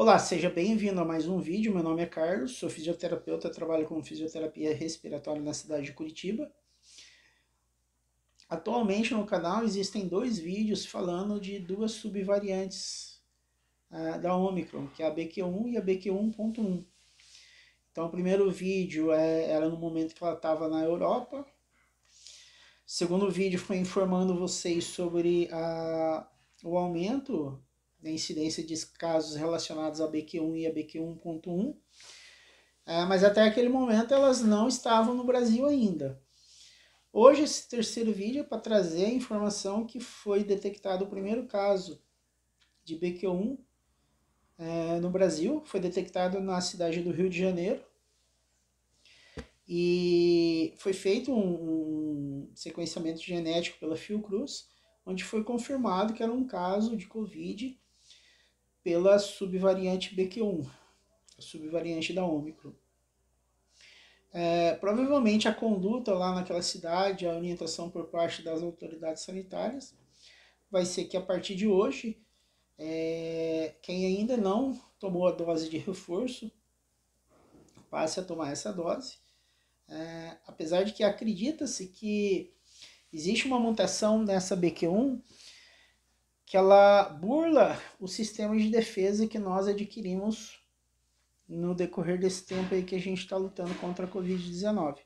Olá, seja bem-vindo a mais um vídeo. Meu nome é Carlos, sou fisioterapeuta, trabalho com fisioterapia respiratória na cidade de Curitiba. Atualmente no canal existem dois vídeos falando de duas subvariantes uh, da Omicron, que é a BQ1 e a BQ1.1. Então o primeiro vídeo é, era no momento que ela estava na Europa. O segundo vídeo foi informando vocês sobre a, o aumento da incidência de casos relacionados a BQ1 e a BQ1.1, é, mas até aquele momento elas não estavam no Brasil ainda. Hoje, esse terceiro vídeo é para trazer a informação que foi detectado o primeiro caso de BQ1 é, no Brasil, foi detectado na cidade do Rio de Janeiro, e foi feito um, um, sequenciamento genético pela Fiocruz, onde foi confirmado que era um caso de Covid pela subvariante BQ1, a subvariante da Ômicron. É, provavelmente a conduta lá naquela cidade, a orientação por parte das autoridades sanitárias, vai ser que a partir de hoje, é, quem ainda não tomou a dose de reforço, passe a tomar essa dose. É, apesar de que acredita-se que existe uma mutação nessa BQ1 que ela burla o sistema de defesa que nós adquirimos no decorrer desse tempo aí que a gente está lutando contra a Covid-19.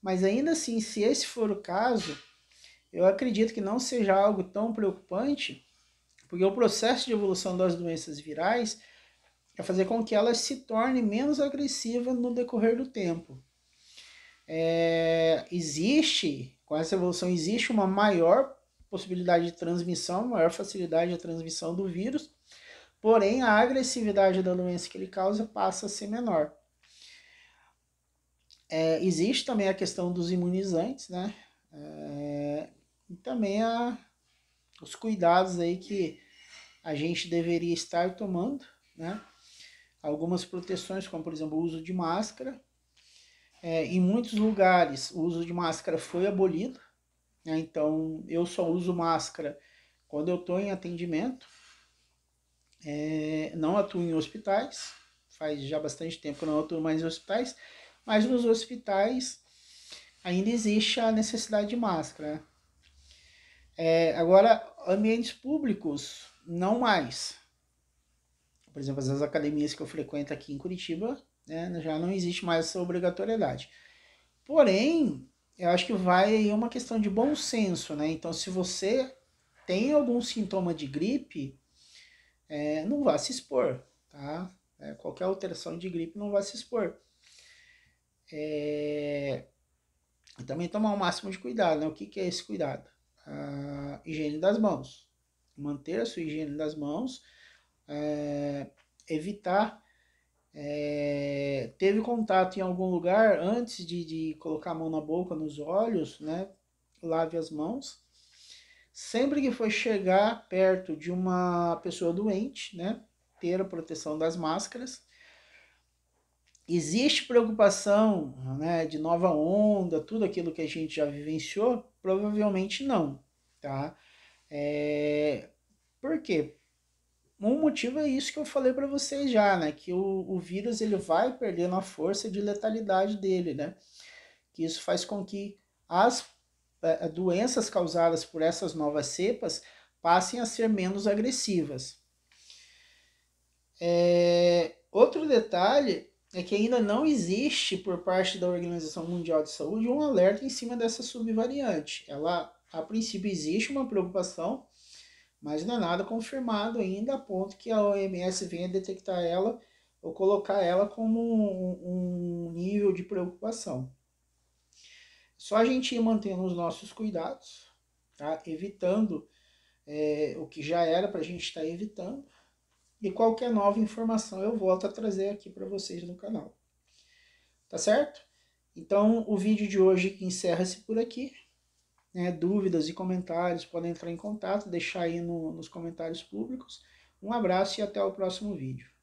Mas ainda assim, se esse for o caso, eu acredito que não seja algo tão preocupante, porque o processo de evolução das doenças virais é fazer com que elas se tornem menos agressivas no decorrer do tempo. É, existe, com essa evolução, existe uma maior possibilidade de transmissão, maior facilidade de transmissão do vírus, porém a agressividade da doença que ele causa passa a ser menor. É, existe também a questão dos imunizantes, né? É, e também a, os cuidados aí que a gente deveria estar tomando, né? Algumas proteções, como por exemplo o uso de máscara. É, em muitos lugares o uso de máscara foi abolido, né? Então, eu só uso máscara quando eu estou em atendimento. É, não atuo em hospitais, faz já bastante tempo que eu não atuo mais em hospitais, mas nos hospitais ainda existe a necessidade de máscara. Né? É, agora, ambientes públicos, não mais. Por exemplo, as academias que eu frequento aqui em Curitiba, né, já não existe mais essa obrigatoriedade. Porém, eu acho que vai uma questão de bom senso, né? Então, se você tem algum sintoma de gripe, é, não vá se expor, tá? É, qualquer alteração de gripe não vá se expor. É, e também tomar o máximo de cuidado, né? O que, que é esse cuidado? higiene das mãos. Manter a sua higiene das mãos, é, evitar é, teve contato em algum lugar antes de, de colocar a mão na boca, nos olhos, né? Lave as mãos. Sempre que for chegar perto de uma pessoa doente, né? Ter a proteção das máscaras. Existe preocupação né, de nova onda, tudo aquilo que a gente já vivenciou? Provavelmente não, tá? É, por quê? Um motivo é isso que eu falei para vocês já, né? Que o, o vírus ele vai perdendo a força de letalidade dele, né? Que isso faz com que as é, é, doenças causadas por essas novas cepas passem a ser menos agressivas. É, outro detalhe é que ainda não existe por parte da Organização Mundial de Saúde um alerta em cima dessa subvariante. Ela, a princípio, existe uma preocupação mas não é nada confirmado ainda a ponto que a OMS venha detectar ela ou colocar ela como um, um nível de preocupação. Só a gente ir mantendo os nossos cuidados, tá? evitando é, o que já era para a gente estar tá evitando, e qualquer nova informação eu volto a trazer aqui para vocês no canal. Tá certo? Então o vídeo de hoje encerra-se por aqui né, dúvidas e comentários, podem entrar em contato, deixar aí no, nos comentários públicos. Um abraço e até o próximo vídeo.